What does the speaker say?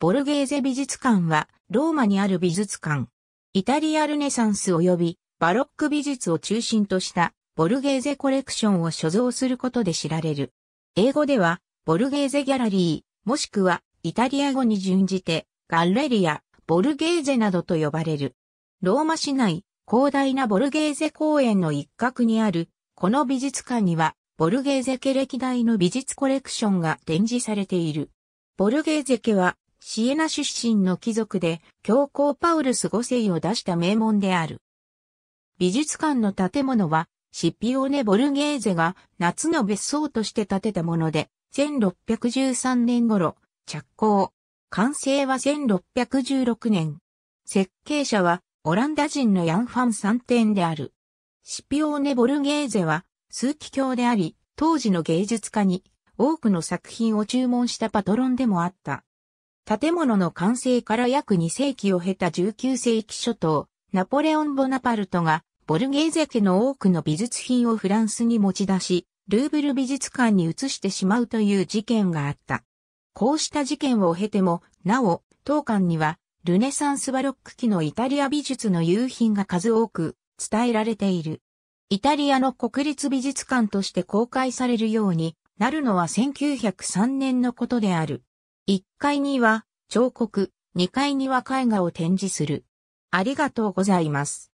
ボルゲーゼ美術館はローマにある美術館。イタリアルネサンス及びバロック美術を中心としたボルゲーゼコレクションを所蔵することで知られる。英語ではボルゲーゼギャラリー、もしくはイタリア語に準じてガッレリア、ボルゲーゼなどと呼ばれる。ローマ市内、広大なボルゲーゼ公園の一角にある、この美術館には、ボルゲーゼ家歴代の美術コレクションが展示されている。ボルゲーゼ家は、シエナ出身の貴族で、教皇パウルス5世を出した名門である。美術館の建物は、シピオネ・ボルゲーゼが夏の別荘として建てたもので、1613年頃、着工。完成は1616年。設計者は、オランダ人のヤンファン・サンテンである。シピオネ・ボルゲーゼは、枢機卿であり、当時の芸術家に、多くの作品を注文したパトロンでもあった。建物の完成から約2世紀を経た19世紀初頭、ナポレオン・ボナパルトが、ボルゲーゼ家の多くの美術品をフランスに持ち出し、ルーブル美術館に移してしまうという事件があった。こうした事件を経ても、なお、当館には、ルネサンスバロック期のイタリア美術の有品が数多く伝えられている。イタリアの国立美術館として公開されるようになるのは1903年のことである。1階には彫刻、2階には絵画を展示する。ありがとうございます。